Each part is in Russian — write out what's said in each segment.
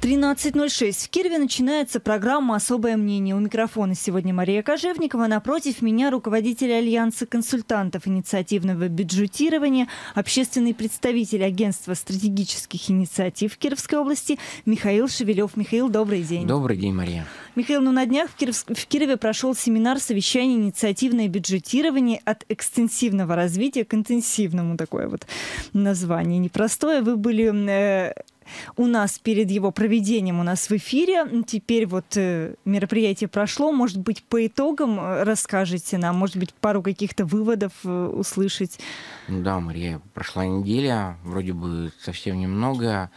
13.06. В Кирове начинается программа «Особое мнение». У микрофона сегодня Мария Кожевникова. Напротив меня руководитель Альянса консультантов инициативного бюджетирования, общественный представитель Агентства стратегических инициатив Кировской области Михаил Шевелев. Михаил, добрый день. Добрый день, Мария. Михаил, ну на днях в, Киров... в Кирове прошел семинар совещание «Инициативное бюджетирование от экстенсивного развития к интенсивному». Такое вот название непростое. Вы были э, у нас перед его проведением у нас в эфире. Теперь вот э, мероприятие прошло. Может быть, по итогам э, расскажете нам, может быть, пару каких-то выводов э, услышать. Ну да, Мария, прошла неделя, вроде бы совсем немного,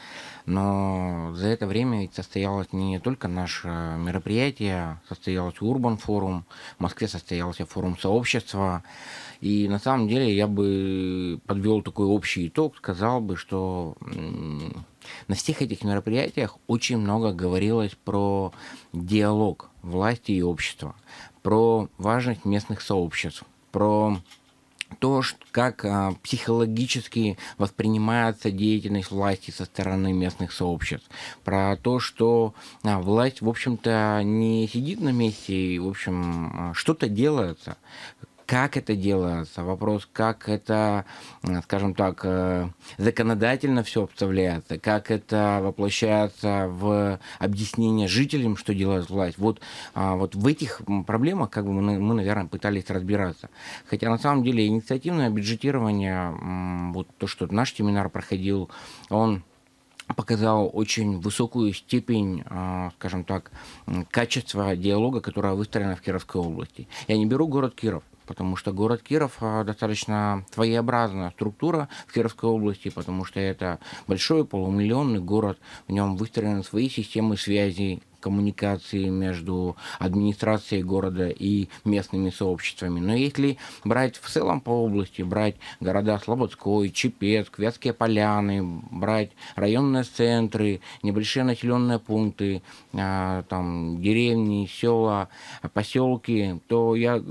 но за это время ведь состоялось не только наше мероприятие, состоялось Урбан форум, в Москве состоялся форум сообщества, и на самом деле я бы подвел такой общий итог, сказал бы, что на всех этих мероприятиях очень много говорилось про диалог власти и общества, про важность местных сообществ, про то, как а, психологически воспринимается деятельность власти со стороны местных сообществ, про то, что а, власть, в общем-то, не сидит на месте и, в общем, а, что-то делается, как это делается, вопрос, как это, скажем так, э, законодательно все обставляется, как это воплощается в объяснение жителям, что делает власть. Вот, а, вот в этих проблемах как бы мы, мы, наверное, пытались разбираться. Хотя на самом деле инициативное бюджетирование, вот то, что наш семинар проходил, он показал очень высокую степень, а, скажем так, качества диалога, которая выстроена в Кировской области. Я не беру город Киров потому что город Киров э, достаточно своеобразная структура в Кировской области, потому что это большой полумиллионный город, в нем выстроены свои системы связи коммуникации между администрацией города и местными сообществами. Но если брать в целом по области, брать города Слободской, Чепецк, Вятские поляны, брать районные центры, небольшие населенные пункты, а, там, деревни, села, поселки, то я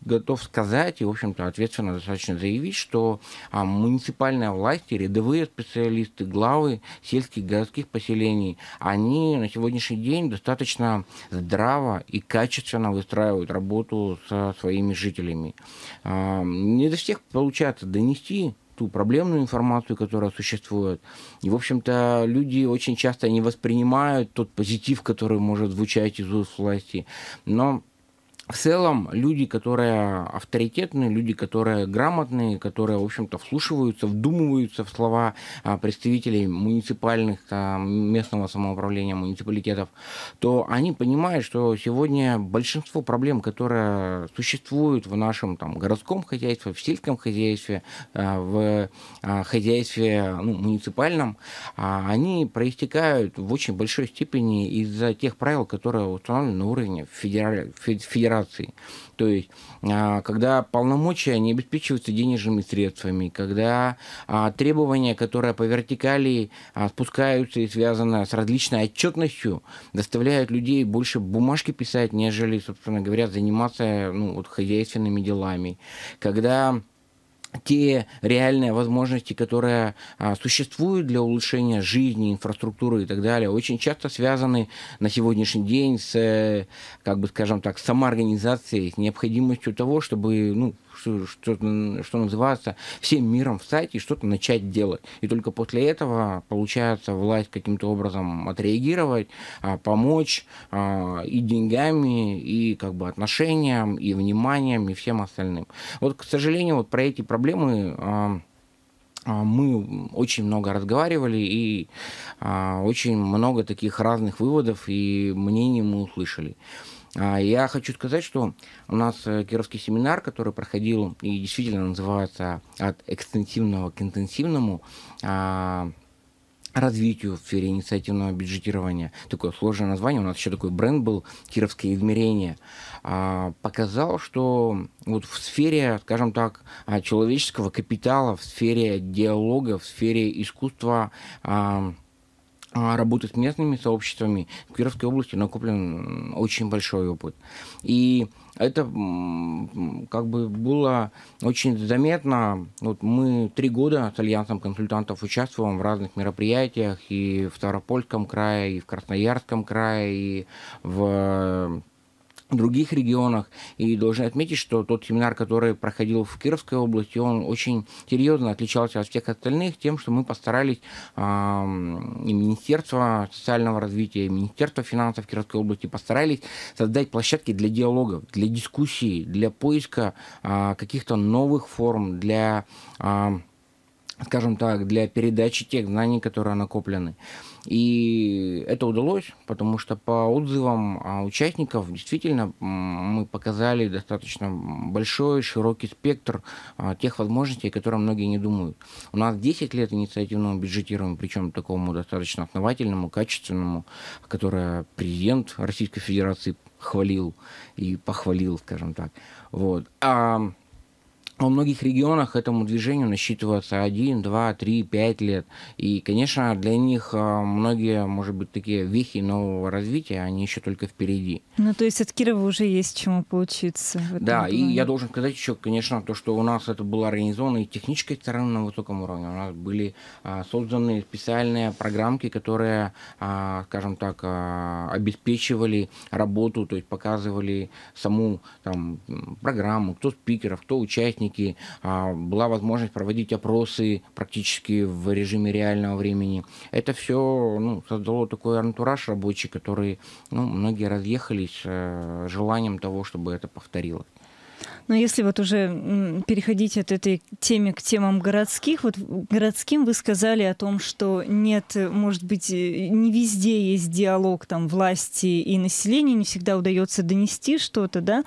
готов сказать и, в общем-то, ответственно достаточно заявить, что а, муниципальная власть, рядовые специалисты, главы сельских городских поселений, они на сегодняшний день день достаточно здраво и качественно выстраивают работу со своими жителями. А, не до всех получается донести ту проблемную информацию, которая существует. И, в общем-то, люди очень часто не воспринимают тот позитив, который может звучать из уст власти. Но в целом люди, которые авторитетные, люди, которые грамотные, которые, в общем-то, вслушиваются, вдумываются в слова а, представителей муниципальных, там, местного самоуправления, муниципалитетов, то они понимают, что сегодня большинство проблем, которые существуют в нашем там, городском хозяйстве, в сельском хозяйстве, а, в а, хозяйстве ну, муниципальном, они проистекают в очень большой степени из-за тех правил, которые установлены на уровне федерального операций. То есть, а, когда полномочия не обеспечиваются денежными средствами, когда а, требования, которые по вертикали а, спускаются и связаны с различной отчетностью, доставляют людей больше бумажки писать, нежели, собственно говоря, заниматься ну, вот, хозяйственными делами. Когда те реальные возможности, которые а, существуют для улучшения жизни, инфраструктуры и так далее, очень часто связаны на сегодняшний день с, э, как бы, скажем так, самоорганизацией, с необходимостью того, чтобы ну, что, что, что называется, всем миром встать и что-то начать делать. И только после этого получается власть каким-то образом отреагировать, а, помочь а, и деньгами, и как бы отношениям, и вниманием, и всем остальным. Вот, к сожалению, вот про эти проблемы а, мы очень много разговаривали и а, очень много таких разных выводов и мнений мы услышали. А, я хочу сказать, что у нас э, кировский семинар, который проходил и действительно называется «От экстенсивного к интенсивному», а, развитию в сфере инициативного бюджетирования, такое сложное название, у нас еще такой бренд был, Кировское измерение, а, показал, что вот в сфере, скажем так, человеческого капитала, в сфере диалога, в сфере искусства а, работать местными сообществами, в Кировской области накоплен очень большой опыт. И это как бы было очень заметно. Вот мы три года с Альянсом консультантов участвуем в разных мероприятиях и в Ставропольском крае, и в Красноярском крае, и в других регионах. И должен отметить, что тот семинар, который проходил в Кировской области, он очень серьезно отличался от всех остальных тем, что мы постарались э, и Министерство социального развития, и Министерство финансов Кировской области постарались создать площадки для диалогов, для дискуссий, для поиска а, каких-то новых форм, для... скажем так, для передачи тех знаний, которые накоплены. И это удалось, потому что по отзывам а, участников действительно мы показали достаточно большой, широкий спектр а, тех возможностей, о которых многие не думают. У нас 10 лет инициативного бюджетирования, причем такому достаточно основательному, качественному, которое президент Российской Федерации хвалил и похвалил, скажем так. Вот. А во многих регионах этому движению насчитывается один, два, три, пять лет. И, конечно, для них а, многие, может быть, такие вехи нового развития, они еще только впереди. Ну, то есть от Кирова уже есть чему получиться. да, плане. и я должен сказать еще, конечно, то, что у нас это было организовано и технической стороны на высоком уровне. У нас были а, созданы специальные программки, которые, а, скажем так, обеспечивали работу, то есть показывали саму там, программу, кто спикеров, кто участник техники, а, была возможность проводить опросы практически в режиме реального времени. Это все ну, создало такой антураж рабочий, который ну, многие разъехались э, желанием того, чтобы это повторилось. Но если вот уже переходить от этой темы к темам городских, вот городским вы сказали о том, что нет, может быть, э, не везде есть диалог там власти и населения, не всегда удается донести что-то, да?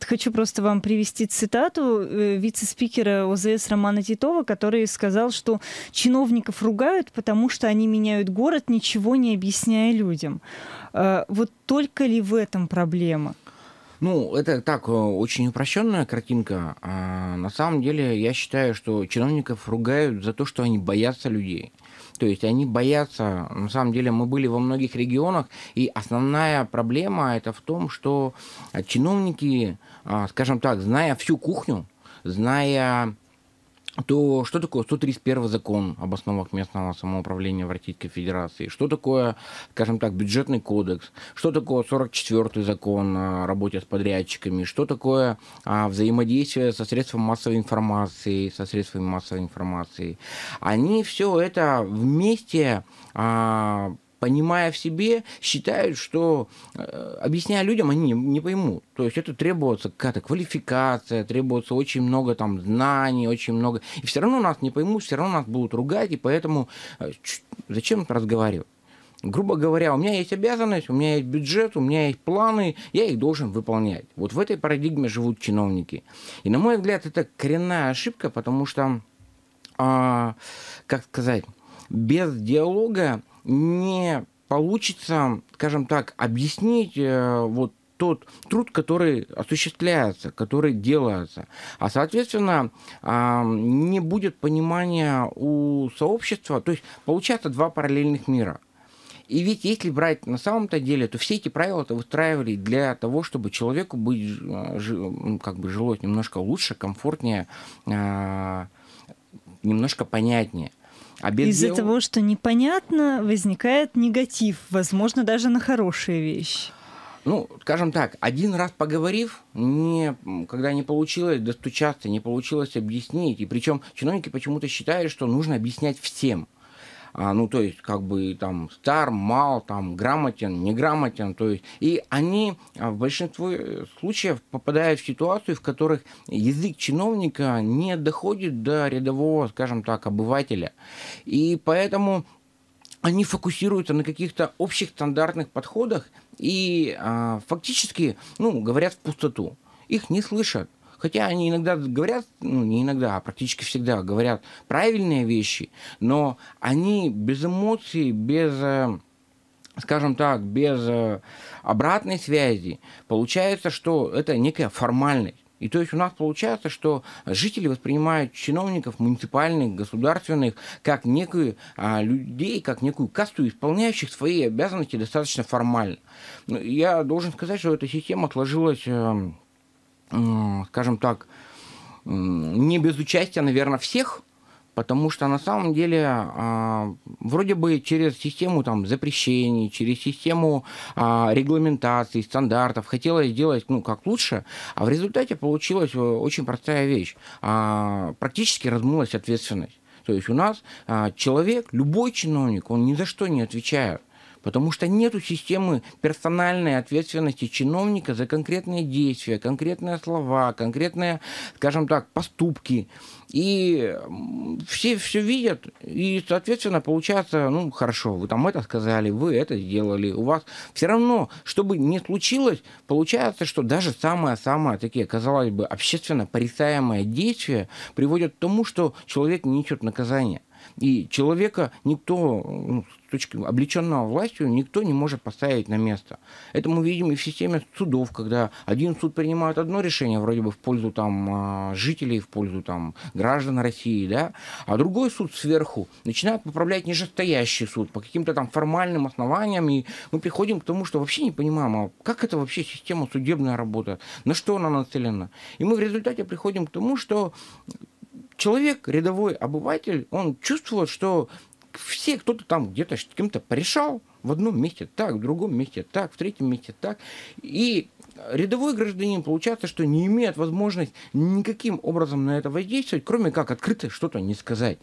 Хочу просто вам привести цитату э, вице-спикера ОЗС Романа Титова, который сказал, что чиновников ругают, потому что они меняют город, ничего не объясняя людям. А, вот только ли в этом проблема? Ну, это так, э, очень упрощенная картинка. А на самом деле, я считаю, что чиновников ругают за то, что они боятся людей. То есть они боятся, на самом деле мы были во многих регионах, и основная проблема это в том, что чиновники, а, скажем так, зная всю кухню, зная то что такое 131 закон об основах местного самоуправления в Российской Федерации, что такое, скажем так, бюджетный кодекс, что такое 44 закон о работе с подрядчиками, что такое а, взаимодействие со средством массовой информации, со средствами массовой информации. Они все это вместе а, понимая в себе, считают, что э, объясняя людям, они не, не поймут. То есть это требуется какая-то квалификация, требуется очень много там знаний, очень много. И все равно нас не поймут, все равно нас будут ругать, и поэтому э, зачем разговаривать? грубо говоря, у меня есть обязанность, у меня есть бюджет, у меня есть планы, я их должен выполнять. Вот в этой парадигме живут чиновники. И на мой взгляд, это коренная ошибка, потому что, а, как сказать, без диалога не получится, скажем так, объяснить э, вот тот труд, который осуществляется, который делается. А, соответственно, а, не будет понимания у сообщества. То есть получается два параллельных мира. И ведь если брать на самом-то деле, то все эти правила-то выстраивали для того, чтобы человеку быть, э, ну, как бы жилось немножко лучше, комфортнее, э, немножко понятнее обед Из-за делал... того, что непонятно, возникает негатив, возможно, даже на хорошие вещи. Ну, скажем так, один раз поговорив, не, когда не получилось достучаться, не получилось объяснить. И причем чиновники почему-то считают, что нужно объяснять всем – а, ну, то есть, как бы, там, стар, мал, там, грамотен, неграмотен, то есть, и они а, в большинстве случаев попадают в ситуацию, в которых язык чиновника не доходит до рядового, скажем так, обывателя. И поэтому они фокусируются на каких-то общих стандартных подходах и а, фактически, ну, говорят в пустоту. Их не слышат. Хотя они иногда говорят, ну не иногда, а практически всегда говорят правильные вещи, но они без эмоций, без э, скажем так, без э, обратной связи, получается, что это некая формальность. И то есть у нас получается, что жители воспринимают чиновников муниципальных, государственных, как некую а, людей, как некую касту, исполняющих свои обязанности достаточно формально. Ну, я должен сказать, что эта система отложилась. А, скажем так, не без участия, наверное, всех, потому что на самом деле а, вроде бы через систему там, запрещений, через систему а, регламентации, стандартов хотелось сделать ну, как лучше, а в результате получилась э, очень простая вещь. А, практически размылась ответственность. То есть у нас человек, любой чиновник, он ни за что не отвечает. Потому что нет системы персональной ответственности чиновника за конкретные действия, конкретные слова, конкретные, скажем так, поступки. И все все видят, и, соответственно, получается, ну, хорошо, вы там это сказали, вы это сделали, у вас все равно, чтобы не случилось, получается, что даже самое-самое такие, казалось бы, общественно порицаемое действие приводит к тому, что человек не несет наказание. И человека никто, ну, точки облеченного властью никто не может поставить на место. Это мы видим и в системе судов, когда один суд принимает одно решение вроде бы в пользу там а, жителей, в пользу там граждан России, да, а другой суд сверху начинает поправлять нижестоящий суд по каким-то там формальным основаниям, и мы приходим к тому, что вообще не понимаем, а как это вообще система судебная работает, на что она нацелена. И мы в результате приходим к тому, что человек, рядовой обыватель, он чувствует, что все кто-то там где-то с кем-то порешал, в одном месте так, в другом месте так, в третьем месте так. И рядовой гражданин получается, что не имеет возможности никаким образом на это воздействовать, кроме как открыто что-то не сказать.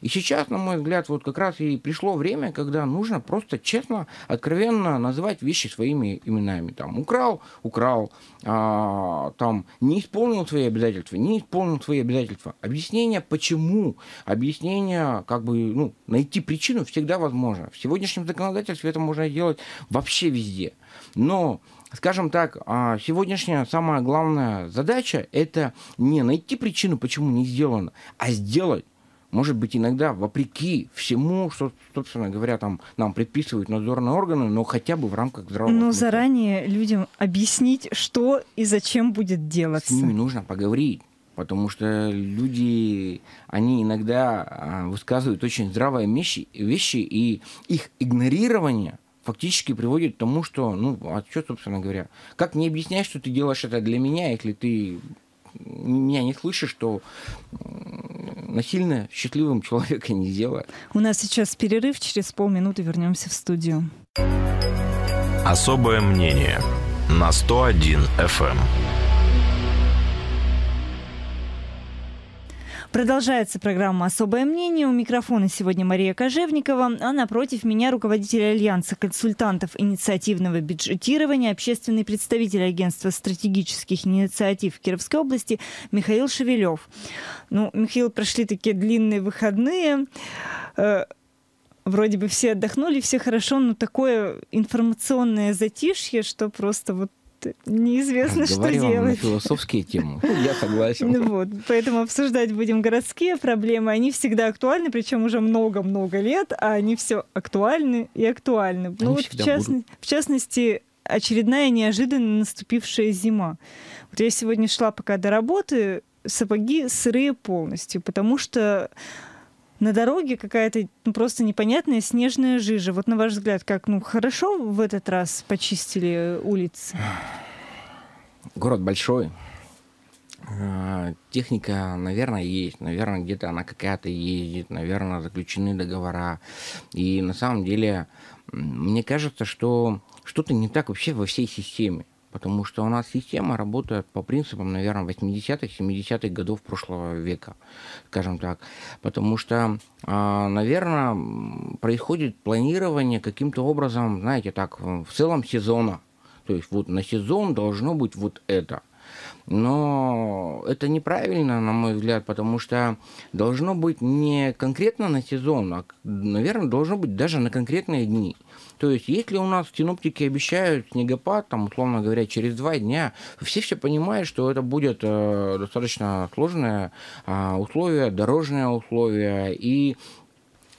И сейчас, на мой взгляд, вот как раз и пришло время, когда нужно просто честно, откровенно называть вещи своими именами. Там украл, украл, а, там не исполнил свои обязательства, не исполнил свои обязательства. Объяснение почему, объяснение как бы, ну, найти причину всегда возможно. В сегодняшнем законодательстве это можно делать вообще везде. Но скажем так, а, сегодняшняя самая главная задача – это не найти причину, почему не сделано, а сделать может быть, иногда вопреки всему, что, собственно говоря, там нам предписывают надзорные органы, но хотя бы в рамках здравого Но ну, смысла. заранее людям объяснить, что и зачем будет делаться. С ними нужно поговорить. Потому что люди, они иногда а, высказывают очень здравые вещи, вещи и их игнорирование фактически приводит к тому, что, ну, а что, собственно говоря, как не объяснять, что ты делаешь это для меня, если ты меня не слышишь, что насильно счастливым человека не сделаю. У нас сейчас перерыв, через полминуты вернемся в студию. Особое мнение на 101 FM. Продолжается программа «Особое мнение». У микрофона сегодня Мария Кожевникова, а напротив меня руководитель Альянса консультантов инициативного бюджетирования, общественный представитель Агентства стратегических инициатив Кировской области Михаил Шевелев. Ну, Михаил, прошли такие длинные выходные э, вроде бы все отдохнули, все хорошо, но такое информационное затишье, что просто вот неизвестно, а, что делать. Вам на философские темы. Я согласен. Ну вот, поэтому обсуждать будем городские проблемы. Они всегда актуальны, причем уже много-много лет, а они все актуальны и актуальны. ну вот в, част... в частности, очередная неожиданно наступившая зима. Вот я сегодня шла пока до работы, сапоги сырые полностью, потому что на дороге какая-то ну, просто непонятная снежная жижа. Вот на ваш взгляд, как ну хорошо в этот раз почистили улицы? Город большой. А, техника, наверное, есть, наверное, где-то она какая-то ездит, наверное, заключены договора. И на самом деле, мне кажется, что что-то не так вообще во всей системе потому что у нас система работает по принципам, наверное, 80-х, 70-х годов прошлого века, скажем так. Потому что, а, наверное, происходит планирование каким-то образом, знаете, так, в целом сезона. То есть вот на сезон должно быть вот это. Но это неправильно, на мой взгляд, потому что должно быть не конкретно на сезон, а, наверное, должно быть даже на конкретные дни. То есть, если у нас синоптики обещают снегопад, там, условно говоря, через два дня, все все понимают, что это будет э, достаточно сложное э, условие, дорожное условие, и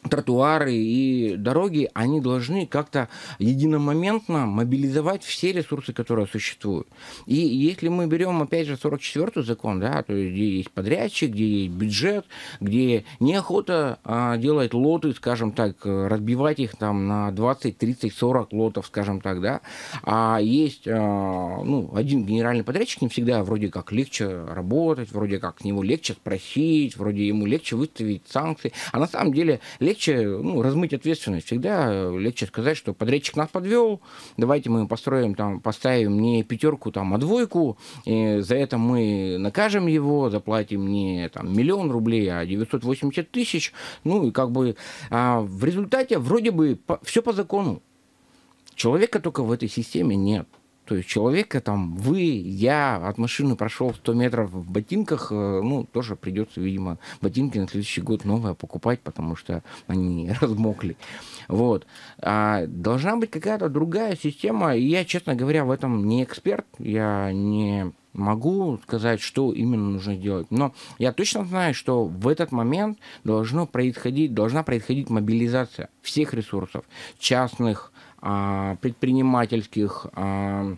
тротуары и дороги, они должны как-то единомоментно мобилизовать все ресурсы, которые существуют. И если мы берем, опять же, 44-й закон, да, то есть где есть подрядчик, где есть бюджет, где неохота а, делать лоты, скажем так, разбивать их там на 20, 30, 40 лотов, скажем так, да, а есть а, ну, один генеральный подрядчик, не всегда вроде как легче работать, вроде как с него легче спросить, вроде ему легче выставить санкции, а на самом деле легче легче ну, размыть ответственность. Всегда э, легче сказать, что подрядчик нас подвел, давайте мы построим там, поставим не пятерку, там, а двойку, и за это мы накажем его, заплатим не там, миллион рублей, а 980 тысяч. Ну и как бы а в результате вроде бы по, все по закону. Человека только в этой системе нет. То есть человека там, вы, я от машины прошел 100 метров в ботинках, э, ну, тоже придется, видимо, ботинки на следующий год новые покупать, потому что они размокли. Вот. А должна быть какая-то другая система. И я, честно говоря, в этом не эксперт. Я не могу сказать, что именно нужно делать. Но я точно знаю, что в этот момент должно происходить, должна происходить мобилизация всех ресурсов, частных, а, предпринимательских а,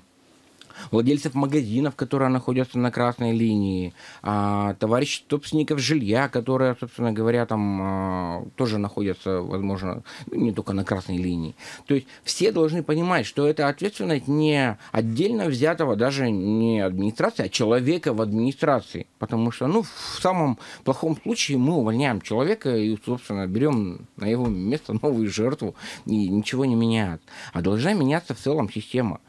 владельцев магазинов, которые находятся на красной линии, а, товарищ собственников жилья, которые, собственно говоря, там а, тоже находятся, возможно, ну, не только на красной линии. То есть все должны понимать, что это ответственность не отдельно взятого даже не администрации, а человека в администрации. Потому что, ну, в самом плохом случае мы увольняем человека и, собственно, берем на его место новую жертву, и ничего не меняет. А должна меняться в целом система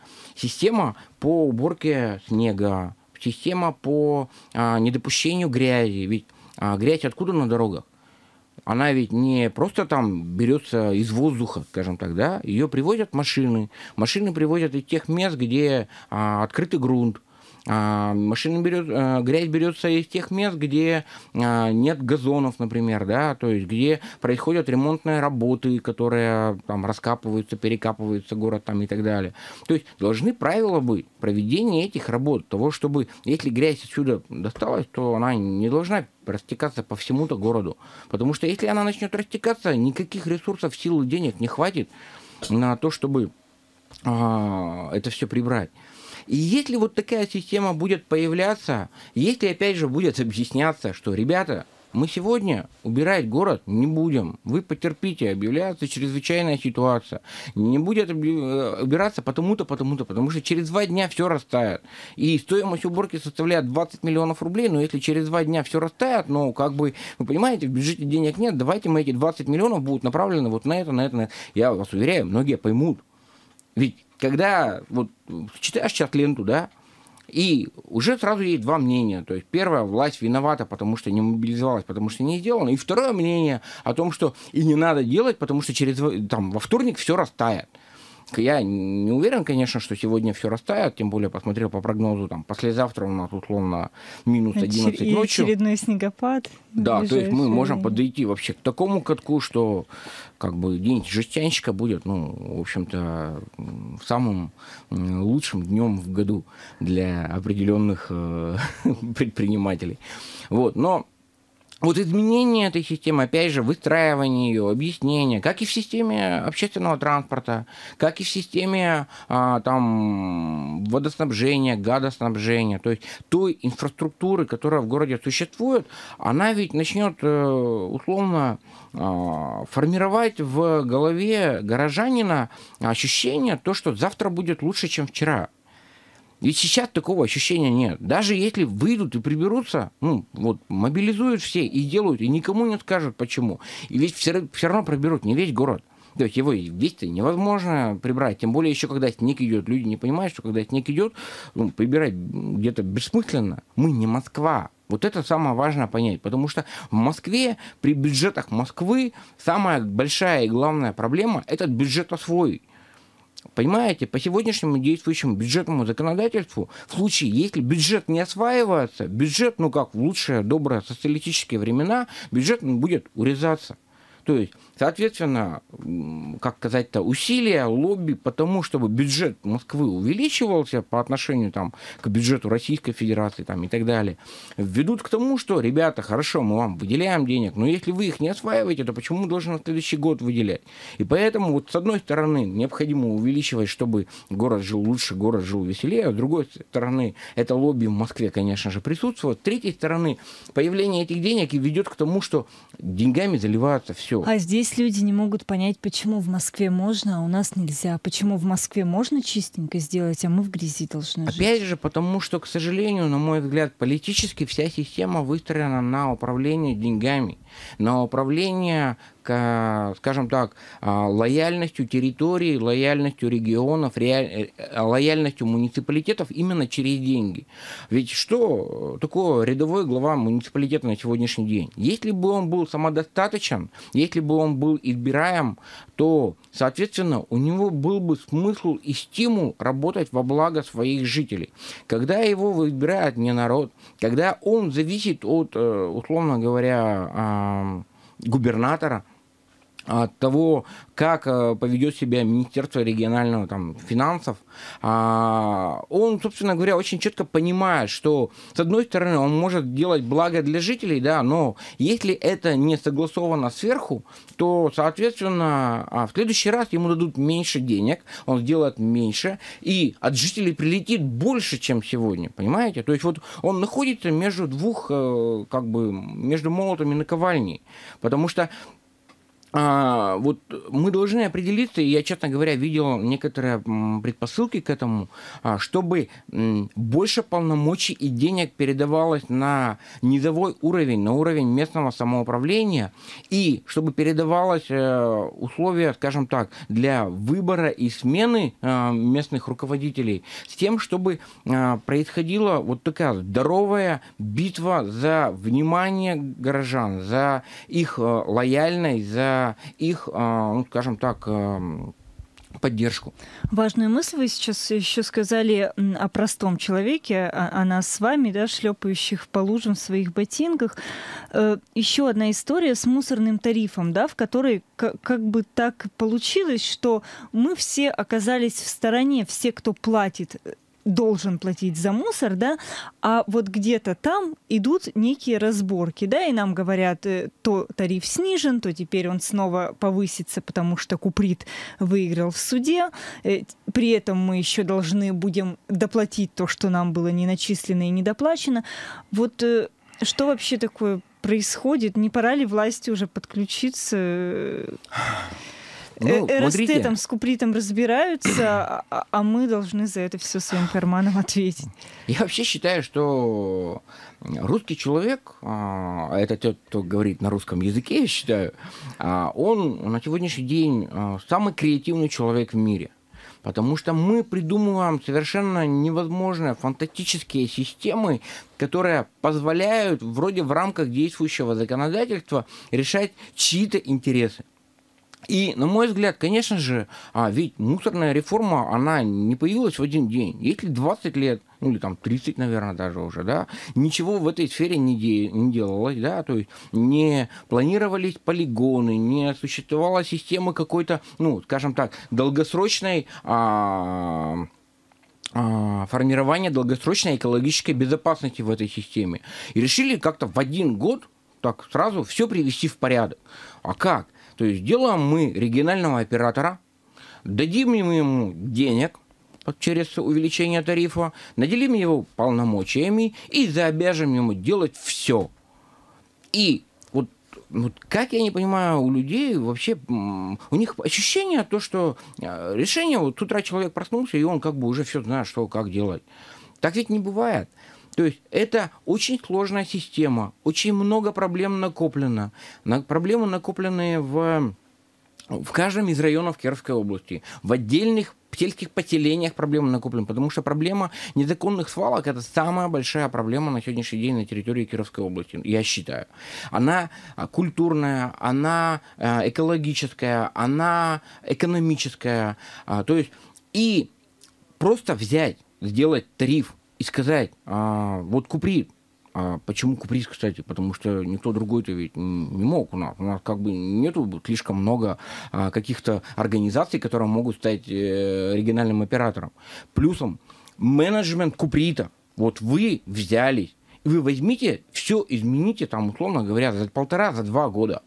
система по уборке снега, система по а, недопущению грязи. Ведь а, грязь откуда на дорогах? Она ведь не просто там берется из воздуха, скажем так, да? Ее привозят машины. Машины привозят из тех мест, где а, открытый грунт. А, машина берет, а, грязь берется из тех мест, где а, нет газонов, например, да, то есть где происходят ремонтные работы, которые там раскапываются, перекапываются город там и так далее. То есть должны правила быть проведения этих работ, того, чтобы если грязь отсюда досталась, то она не должна растекаться по всему-то городу. Потому что если она начнет растекаться, никаких ресурсов, сил и денег не хватит на то, чтобы это все прибрать. И если вот такая система будет появляться, если опять же будет объясняться, что, ребята, мы сегодня убирать город не будем. Вы потерпите, объявляется чрезвычайная ситуация. Не будет э, убираться потому-то, потому-то, потому что через два дня все растает. И стоимость уборки составляет 20 миллионов рублей, но если через два дня все растает, ну, как бы, вы понимаете, в бюджете денег нет, давайте мы эти 20 миллионов будут направлены вот на это, на это, на это. Я вас уверяю, многие поймут. Ведь когда вот читаешь чат-ленту, да, и уже сразу есть два мнения. То есть первое, власть виновата, потому что не мобилизовалась, потому что не сделано. И второе мнение о том, что и не надо делать, потому что через, там, во вторник все растает. Я не уверен, конечно, что сегодня все растает, тем более посмотрел по прогнозу, там, послезавтра у нас условно минус 11 и ночью. И очередной снегопад. Да, то есть мы можем подойти вообще к такому катку, что как бы день жестянщика будет, ну, в общем-то, самым лучшим днем в году для определенных э, предпринимателей. Вот, но вот изменение этой системы, опять же, выстраивание ее, объяснение, как и в системе общественного транспорта, как и в системе а, там, водоснабжения, газоснабжения, то есть той инфраструктуры, которая в городе существует, она ведь начнет э, условно а, формировать в голове горожанина ощущение то, что завтра будет лучше, чем вчера. Ведь сейчас такого ощущения нет. Даже если выйдут и приберутся, ну, вот, мобилизуют все и делают, и никому не скажут почему. И ведь все, все равно проберут не весь город. То есть его весь-то невозможно прибрать. Тем более еще, когда снег идет. Люди не понимают, что когда снег идет, ну, прибирать где-то бессмысленно. Мы не Москва. Вот это самое важное понять, потому что в Москве, при бюджетах Москвы, самая большая и главная проблема – этот бюджет освоить. Понимаете, по сегодняшнему действующему бюджетному законодательству, в случае, если бюджет не осваивается, бюджет, ну как в лучшие, добрые социалистические времена, бюджет ну, будет урезаться. То есть Соответственно, как сказать-то, усилия лобби потому, чтобы бюджет Москвы увеличивался по отношению там, к бюджету Российской Федерации там, и так далее, ведут к тому, что, ребята, хорошо, мы вам выделяем денег, но если вы их не осваиваете, то почему должен на следующий год выделять? И поэтому, вот с одной стороны, необходимо увеличивать, чтобы город жил лучше, город жил веселее, а с другой стороны, это лобби в Москве, конечно же, присутствует. С третьей стороны, появление этих денег и ведет к тому, что деньгами заливается все. А здесь Здесь люди не могут понять, почему в Москве можно, а у нас нельзя. Почему в Москве можно чистенько сделать, а мы в грязи должны Опять жить. Опять же, потому что, к сожалению, на мой взгляд, политически вся система выстроена на управление деньгами, на управление скажем так, а, лояльностью территорий, лояльностью регионов, э, э, лояльностью муниципалитетов именно через деньги. Ведь что такое рядовой глава муниципалитета на сегодняшний день? Если бы он был самодостаточен, если бы он был избираем, то, соответственно, у него был бы смысл и стимул работать во благо своих жителей. Когда его выбирает не народ, когда он зависит от, э, условно говоря, губернатора, от того, как э, поведет себя Министерство регионального там, финансов, а, он, собственно говоря, очень четко понимает, что, с одной стороны, он может делать благо для жителей, да, но если это не согласовано сверху, то, соответственно, а, в следующий раз ему дадут меньше денег, он сделает меньше, и от жителей прилетит больше, чем сегодня, понимаете? То есть вот он находится между двух, э, как бы, между молотами и наковальней, потому что а, вот мы должны определиться, и я, честно говоря, видел некоторые предпосылки к этому, а, чтобы больше полномочий и денег передавалось на низовой уровень, на уровень местного самоуправления, и чтобы передавалось э, условия, скажем так, для выбора и смены э, местных руководителей, с тем, чтобы э, происходила вот такая здоровая битва за внимание горожан, за их лояльность, за их, а, ну, скажем так, а, поддержку. Важная мысль вы сейчас еще сказали о простом человеке, а, о, нас с вами, да, шлепающих по лужам в своих ботинках. Э, еще одна история с мусорным тарифом, да, в которой как бы так получилось, что мы все оказались в стороне, все, кто платит э, должен платить за мусор, да, а вот где-то там идут некие разборки, да, и нам говорят, э, то тариф снижен, то теперь он снова повысится, потому что Куприт выиграл в суде, э, при этом мы еще должны будем доплатить то, что нам было не начислено и недоплачено. Вот э, что вообще такое происходит? Не пора ли власти уже подключиться? Ну, э, э, РСТ там с купритом разбираются, а, а, а мы должны за это все своим карманом ответить. Я вообще считаю, что русский человек, а, а это тот, кто говорит на русском языке, я считаю, он на сегодняшний день самый креативный человек в мире. Потому что мы придумываем совершенно невозможные фантастические системы, которые позволяют вроде в рамках действующего законодательства решать чьи-то интересы. И, на мой взгляд, конечно же, а, ведь мусорная реформа, она не появилась в один день. Если 20 лет, ну или там 30, наверное, даже уже, да, ничего в этой сфере не, де- не делалось, да, то есть не планировались полигоны, не существовала система какой-то, ну, скажем так, долгосрочной... А, а- формирования долгосрочной экологической безопасности в этой системе. И решили как-то в один год так сразу все привести в порядок. А как? То есть делаем мы регионального оператора, дадим ему денег через увеличение тарифа, наделим его полномочиями и заобяжем ему делать все. И вот, вот как я не понимаю, у людей вообще, у них ощущение то, что э, решение, вот тут утра человек проснулся, и он как бы уже все знает, что как делать. Так ведь не бывает. То есть это очень сложная система, очень много проблем накоплено. На, проблемы накопленные в, в каждом из районов Кировской области, в отдельных в сельских поселениях проблемы накоплены, потому что проблема незаконных свалок – это самая большая проблема на сегодняшний день на территории Кировской области, я считаю. Она а, культурная, она а, экологическая, она экономическая. А, то есть и просто взять, сделать тариф – и сказать, а, вот Купри, а почему Куприз, кстати? Потому что никто другой-то ведь не мог у нас. У нас как бы нету слишком много а, каких-то организаций, которые могут стать э, региональным оператором. Плюсом менеджмент Куприта. Вот вы взялись, и вы возьмите, все измените там, условно говоря, за полтора, за два года.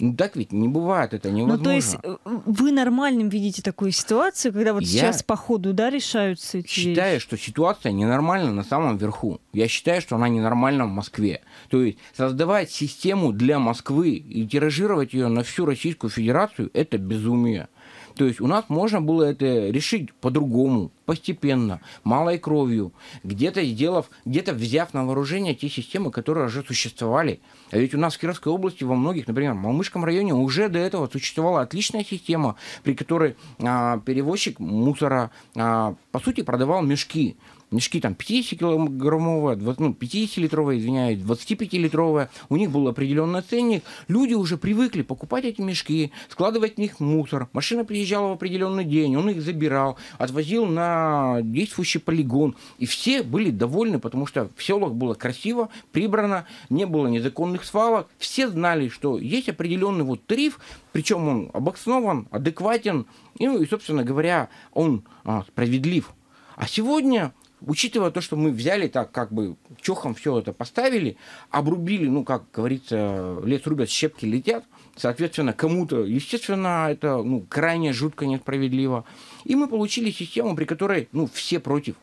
Ну, так ведь не бывает, это невозможно. Ну, то есть э, вы нормальным видите такую ситуацию, когда вот я сейчас по ходу, да, решаются эти считаю, вещи? что ситуация ненормальна на самом верху. Я считаю, что она ненормальна в Москве. То есть создавать систему для Москвы и тиражировать ее на всю Российскую Федерацию – это безумие. То есть у нас можно было это решить по-другому, постепенно, малой кровью, где-то сделав, где-то взяв на вооружение те системы, которые уже существовали. А ведь у нас в Кировской области во многих, например, в Малмышском районе уже до этого существовала отличная система, при которой а, перевозчик мусора, а, по сути, продавал мешки мешки там 50-килограммовые, ну, 50-литровые, извиняюсь, 25-литровые, у них был определенный ценник, люди уже привыкли покупать эти мешки, складывать в них мусор, машина приезжала в определенный день, он их забирал, отвозил на действующий полигон, и все были довольны, потому что в селах было красиво, прибрано, не было незаконных свалок, все знали, что есть определенный вот тариф, причем он обоснован, адекватен, и, собственно говоря, он а, справедлив. А сегодня учитывая то, что мы взяли так, как бы чехом все это поставили, обрубили, ну, как говорится, лес рубят, щепки летят, соответственно, кому-то, естественно, это ну, крайне жутко несправедливо. И мы получили систему, при которой ну, все против.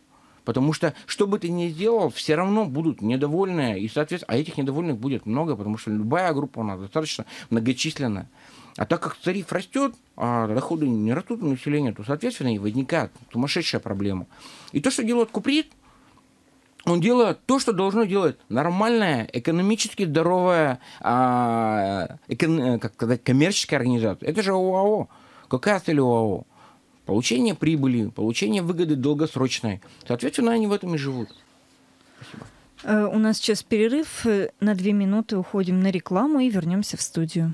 Потому что, что бы ты ни сделал, все равно будут недовольные. И, соответственно, а этих недовольных будет много, потому что любая группа у нас достаточно многочисленная. А так как тариф растет, а доходы не растут у населения, то, соответственно, и возникает сумасшедшая проблема. И то, что делает Куприт, он делает то, что должно делать нормальная, экономически здоровая, а, эко, как сказать, коммерческая организация. Это же ОАО. Какая цель ОАО? Получение прибыли, получение выгоды долгосрочной. Соответственно, они в этом и живут. Спасибо. Э, у нас сейчас перерыв. Э, на две минуты уходим на рекламу и вернемся в студию.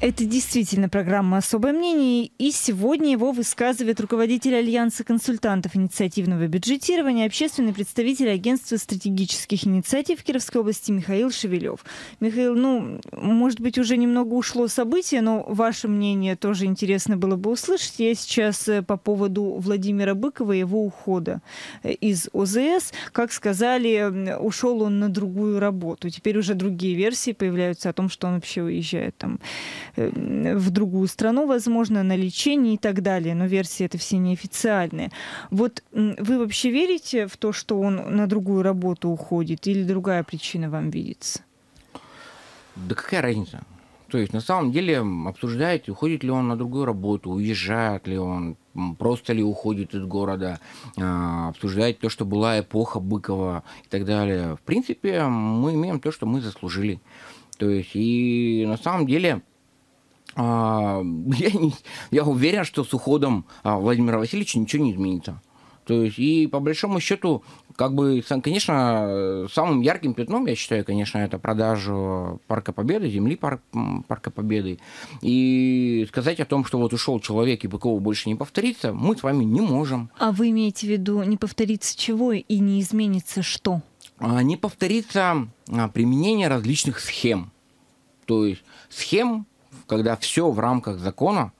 Это действительно программа «Особое мнение», и сегодня его высказывает руководитель Альянса консультантов инициативного бюджетирования, общественный представитель Агентства стратегических инициатив Кировской области Михаил Шевелев. Михаил, ну, может быть, уже немного ушло событие, но ваше мнение тоже интересно было бы услышать. Я сейчас э, по поводу Владимира Быкова и его ухода э, из ОЗС. Как сказали, ушел он на другую работу. Теперь уже другие версии появляются о том, что он вообще уезжает там Э, в другую страну, возможно, на лечение и так далее. Но версии это все неофициальные. Вот вы вообще верите в то, что он на другую работу уходит или другая причина вам видится? Да какая разница? То есть на самом деле обсуждаете, уходит ли он на другую работу, уезжает ли он, просто ли уходит из города, а, обсуждает то, что была эпоха Быкова и так далее. В принципе, мы имеем то, что мы заслужили. То есть и на самом деле а, я, не, я уверен, что с уходом а, Владимира Васильевича ничего не изменится. То есть, и по большому счету, как бы, конечно, самым ярким пятном, я считаю, конечно, это продажу Парка Победы, земли пар, Парка Победы. И сказать о том, что вот ушел человек и Быкова больше не повторится, мы с вами не можем. А вы имеете в виду не повторится чего и не изменится что? А, не повторится применение различных схем. То есть схем когда все в рамках закона,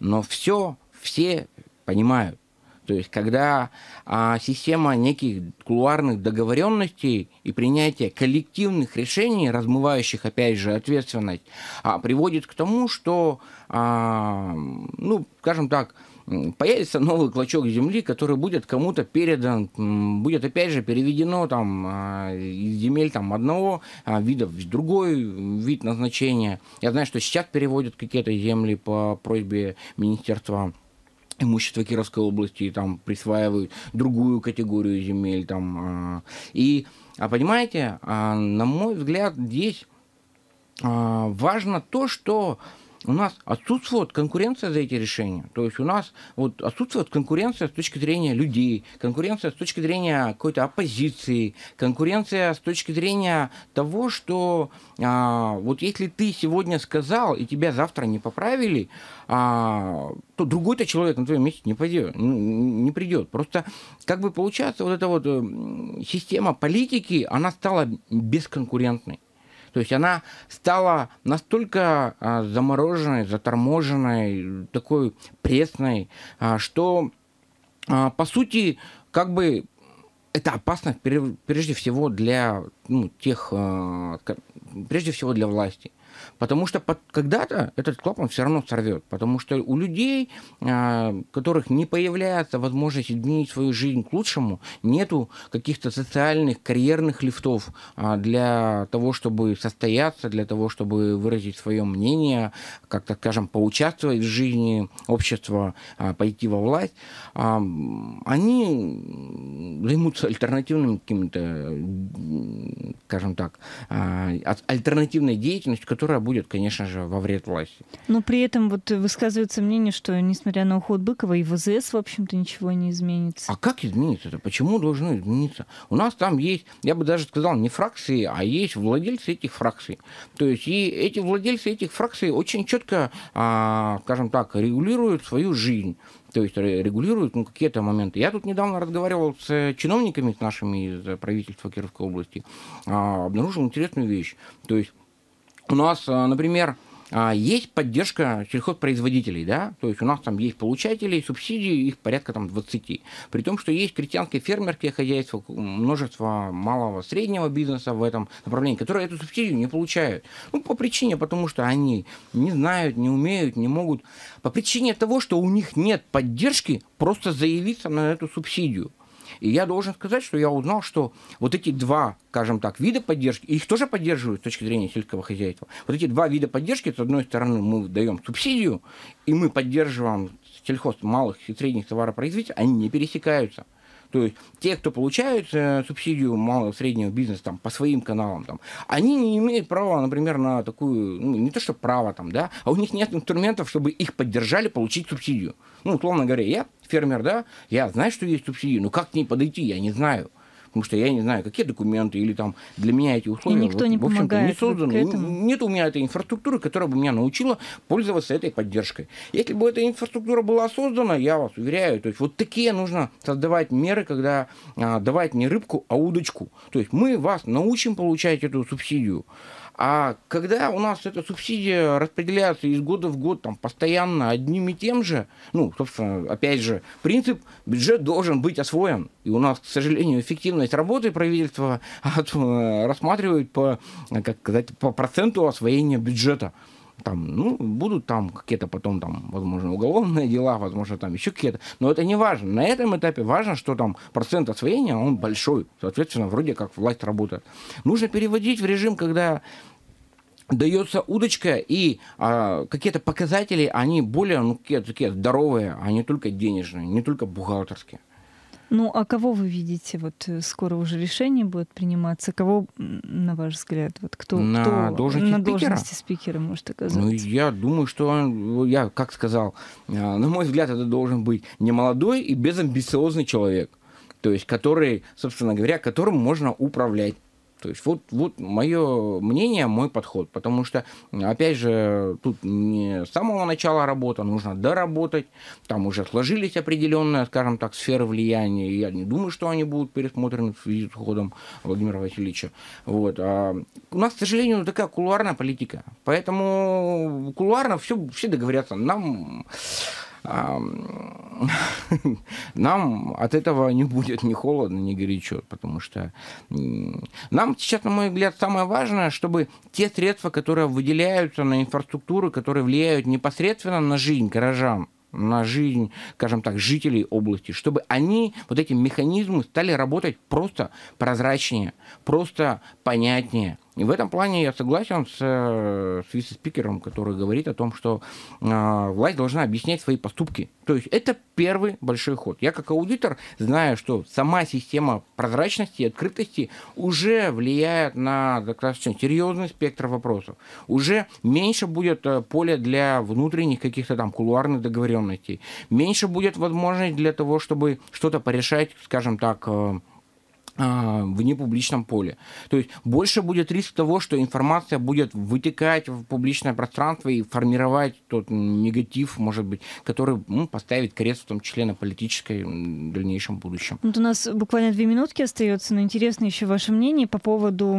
но все все понимают. То есть, когда а, система неких кулуарных договоренностей и принятия коллективных решений, размывающих, опять же, ответственность, а, приводит к тому, что, а, ну, скажем так, появится новый клочок земли, который будет кому-то передан, будет опять же переведено там а, из земель там одного а, вида в другой вид назначения. Я знаю, что сейчас переводят какие-то земли по просьбе министерства имущества Кировской области и там присваивают другую категорию земель там а. и а понимаете на мой взгляд здесь важно то что у нас отсутствует конкуренция за эти решения. То есть у нас вот отсутствует конкуренция с точки зрения людей, конкуренция с точки зрения какой-то оппозиции, конкуренция с точки зрения того, что а, вот если ты сегодня сказал и тебя завтра не поправили, а, то другой-то человек на твоем месте не пойдет, ну, не придет. Просто как бы получается вот эта вот система политики, она стала бесконкурентной. То есть она стала настолько а, замороженной, заторможенной, такой пресной, а, что, а, по сути, как бы это опасно прежде всего для ну, тех, прежде всего для власти. Потому что когда-то этот клапан все равно сорвет. Потому что у людей, а, которых не появляется возможность изменить свою жизнь к лучшему, нету каких-то социальных, карьерных лифтов а, для того, чтобы состояться, для того, чтобы выразить свое мнение, как-то, скажем, поучаствовать в жизни общества, а, пойти во власть. Они займутся альтернативным каким то скажем так, альтернативной деятельностью, которая будет, конечно же, во вред власти. Но при этом вот высказывается мнение, что несмотря на уход Быкова и ВЗС, в общем-то, ничего не изменится. А как изменится это? Почему должно измениться? У нас там есть, я бы даже сказал, не фракции, а есть владельцы этих фракций. То есть и эти владельцы этих фракций очень четко, а, скажем так, регулируют свою жизнь то есть регулируют ну, какие-то моменты. Я тут недавно разговаривал с чиновниками с нашими из правительства Кировской области, а, обнаружил интересную вещь. То есть у нас, а, например, а, есть поддержка сельхозпроизводителей, да, то есть у нас там есть получатели, субсидии, их порядка там 20. При том, что есть крестьянское фермерки, хозяйства, множество малого, среднего бизнеса в этом направлении, которые эту субсидию не получают. Ну, по причине, потому что они не знают, не умеют, не могут. По причине того, что у них нет поддержки просто заявиться на эту субсидию. И я должен сказать, что я узнал, что вот эти два, скажем так, вида поддержки, их тоже поддерживают с точки зрения сельского хозяйства. Вот эти два вида поддержки, с одной стороны, мы даем субсидию, и мы поддерживаем сельхоз малых и средних товаропроизводителей, они не пересекаются – то есть те, кто получают э, субсидию малого среднего бизнеса там, по своим каналам, там, они не имеют права, например, на такую, ну, не то что право, там, да, а у них нет инструментов, чтобы их поддержали получить субсидию. Ну, условно говоря, я фермер, да, я знаю, что есть субсидии, но как к ней подойти, я не знаю потому что я не знаю, какие документы или там для меня эти условия. И никто вот, не в помогает. Не созданы. Нет у меня этой инфраструктуры, которая бы меня научила пользоваться этой поддержкой. Если бы эта инфраструктура была создана, я вас уверяю, то есть вот такие нужно создавать меры, когда а, давать не рыбку, а удочку. То есть мы вас научим получать эту субсидию. А когда у нас эта субсидия распределяется из года в год там, постоянно одним и тем же, ну, собственно, опять же, принцип бюджет должен быть освоен. И у нас, к сожалению, эффективность работы правительства э, рассматривают по, как сказать, по проценту освоения бюджета. Там, ну, будут там какие-то потом, там, возможно, уголовные дела, возможно, там еще какие-то. Но это не важно. На этом этапе важно, что там процент освоения, он большой. Соответственно, вроде как власть работает. Нужно переводить в режим, когда дается удочка, и а, какие-то показатели, они более ну, какие-то такие здоровые, а не только денежные, не только бухгалтерские. Ну, а кого вы видите? Вот э, скоро уже решение будет приниматься. Кого, на ваш взгляд, вот кто на кто должности, на должности спикера? спикера может оказаться? Ну, я думаю, что он, ну, я как сказал, э, на мой взгляд, это должен быть не молодой и безамбициозный человек. То есть, который, собственно говоря, которым можно управлять то есть вот, вот мое мнение, мой подход, потому что, опять же, тут не с самого начала работа, нужно доработать, там уже сложились определенные, скажем так, сферы влияния, я не думаю, что они будут пересмотрены в связи с уходом Владимира Васильевича. Вот. А у нас, к сожалению, ну, такая кулуарная политика, поэтому кулуарно все, все договорятся. Нам нам от этого не будет ни холодно, ни горячо, потому что нам сейчас, на мой взгляд, самое важное, чтобы те средства, которые выделяются на инфраструктуру, которые влияют непосредственно на жизнь горожан, на жизнь, скажем так, жителей области, чтобы они, вот эти механизмы стали работать просто прозрачнее, просто понятнее – и в этом плане я согласен с, э, с вице-спикером, который говорит о том, что э, власть должна объяснять свои поступки. То есть это первый большой ход. Я как аудитор знаю, что сама система прозрачности и открытости уже влияет на достаточно серьезный спектр вопросов. Уже меньше будет э, поле для внутренних каких-то там кулуарных договоренностей. Меньше будет возможность для того, чтобы что-то порешать, скажем так, э, а, в непубличном поле. То есть больше будет риск того, что информация будет вытекать в публичное пространство и формировать тот негатив, может быть, который ну, поставит крест в том числе на политической дальнейшем будущем. Вот у нас буквально две минутки остается, но интересно еще ваше мнение по поводу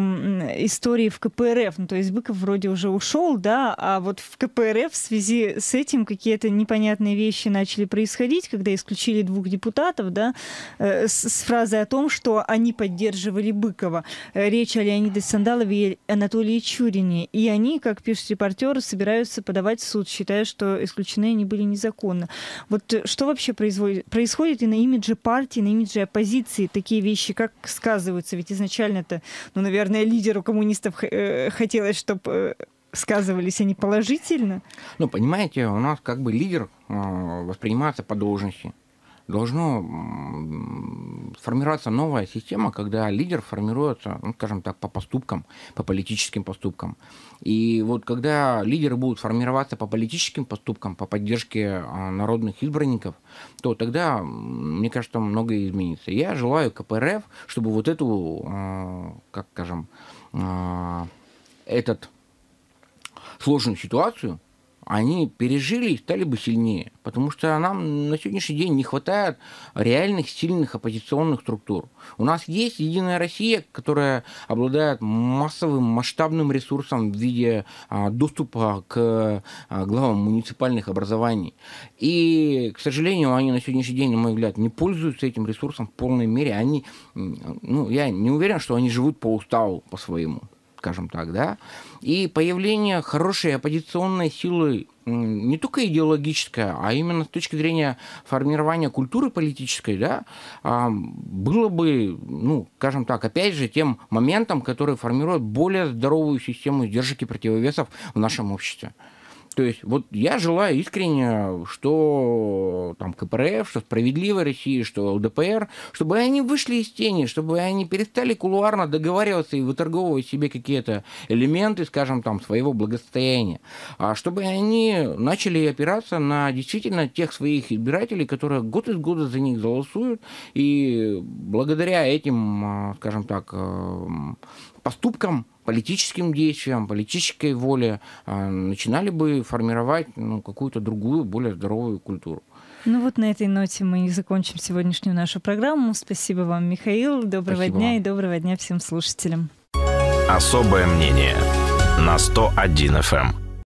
истории в КПРФ. Ну, то есть Быков вроде уже ушел, да, а вот в КПРФ в связи с этим какие-то непонятные вещи начали происходить, когда исключили двух депутатов, да, э, с, с фразой о том, что они они поддерживали Быкова. Э, речь о Леониде Сандалове и Анатолии Чурине. И они, как пишет репортер, собираются подавать в суд, считая, что исключены они были незаконно. Вот э, что вообще производит происходит и на имидже партии, и на имидже оппозиции? Такие вещи как сказываются? Ведь изначально-то, ну, наверное, лидеру коммунистов э, хотелось, чтобы сказывались они положительно? Ну, понимаете, у нас как бы лидер а, воспринимается по должности должно формироваться новая система, когда лидер формируется, ну, скажем так, по поступкам, по политическим поступкам. И вот когда лидеры будут формироваться по политическим поступкам, по поддержке а, народных избранников, то тогда, мне кажется, многое изменится. Я желаю КПРФ, чтобы вот эту, а, как скажем, а, этот сложную ситуацию – они пережили и стали бы сильнее. Потому что нам на сегодняшний день не хватает реальных сильных оппозиционных структур. У нас есть Единая Россия, которая обладает массовым масштабным ресурсом в виде а, доступа к а, главам муниципальных образований. И, к сожалению, они на сегодняшний день, на мой взгляд, не пользуются этим ресурсом в полной мере. Они, ну, я не уверен, что они живут по уставу по своему скажем так, да, и появление хорошей оппозиционной силы не только идеологическая, а именно с точки зрения формирования культуры политической, да, а, было бы, ну, скажем так, опять же, тем моментом, который формирует более здоровую систему сдержек и противовесов в нашем обществе. То есть вот я желаю искренне, что там КПРФ, что Справедливая Россия, что ЛДПР, чтобы они вышли из тени, чтобы они перестали кулуарно договариваться и выторговывать себе какие-то элементы, скажем, там, своего благосостояния, а чтобы они начали опираться на действительно тех своих избирателей, которые год из года за них голосуют, и благодаря этим, а, скажем так, эм, поступкам политическим действиям, политической воле а, начинали бы формировать ну, какую-то другую, более здоровую культуру. Ну вот на этой ноте мы и закончим сегодняшнюю нашу программу. Спасибо вам, Михаил. Доброго Спасибо дня вам. и доброго дня всем слушателям. Особое мнение на 101 FM.